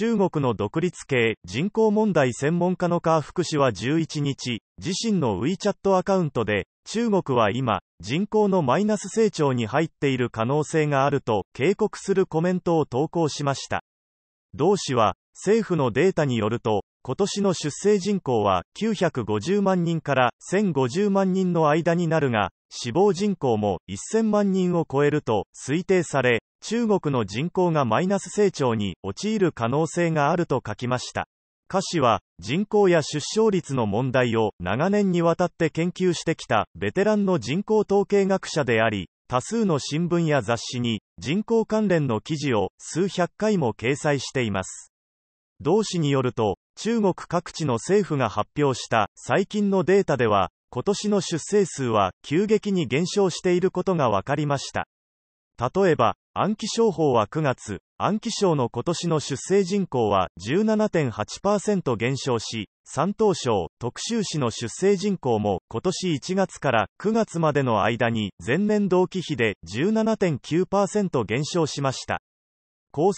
中国の独立系人口問題専門家のカー福氏は11日、自身の WeChat アカウントで、中国は今、人口のマイナス成長に入っている可能性があると警告するコメントを投稿しました。同氏は、政府のデータによると、今年の出生人口は950万人から1050万人の間になるが、死亡人口も1000万人を超えると推定され、中国の人口がマイナス成長に陥る可能性があると書きました。歌詞は人口や出生率の問題を長年にわたって研究してきたベテランの人口統計学者であり、多数の新聞や雑誌に人口関連の記事を数百回も掲載しています。同氏によると、中国各地の政府が発表した最近のデータでは、今年の出生数は急激に減少していることが分かりました。例えば、暗記症法は9月、暗記症の今年の出生人口は17.8%減少し、山東省、徳州市の出生人口も今年1月から9月までの間に前年同期比で17.9%減少しました。大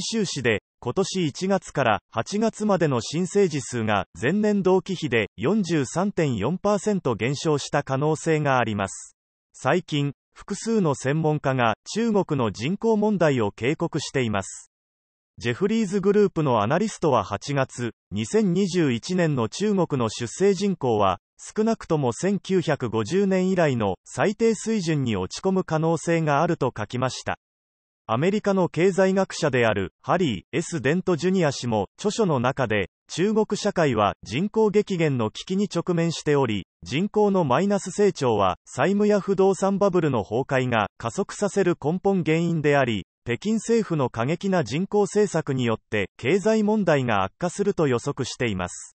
衆市で今年1月から8月までの新生児数が前年同期比で43.4%減少した可能性があります。最近、複数の専門家が中国の人口問題を警告しています。ジェフリーズグループのアナリストは8月、2021年の中国の出生人口は少なくとも1950年以来の最低水準に落ち込む可能性があると書きました。アメリカの経済学者であるハリー・ S・ デント・ジュニア氏も著書の中で中国社会は人口激減の危機に直面しており人口のマイナス成長は債務や不動産バブルの崩壊が加速させる根本原因であり北京政府の過激な人口政策によって経済問題が悪化すると予測しています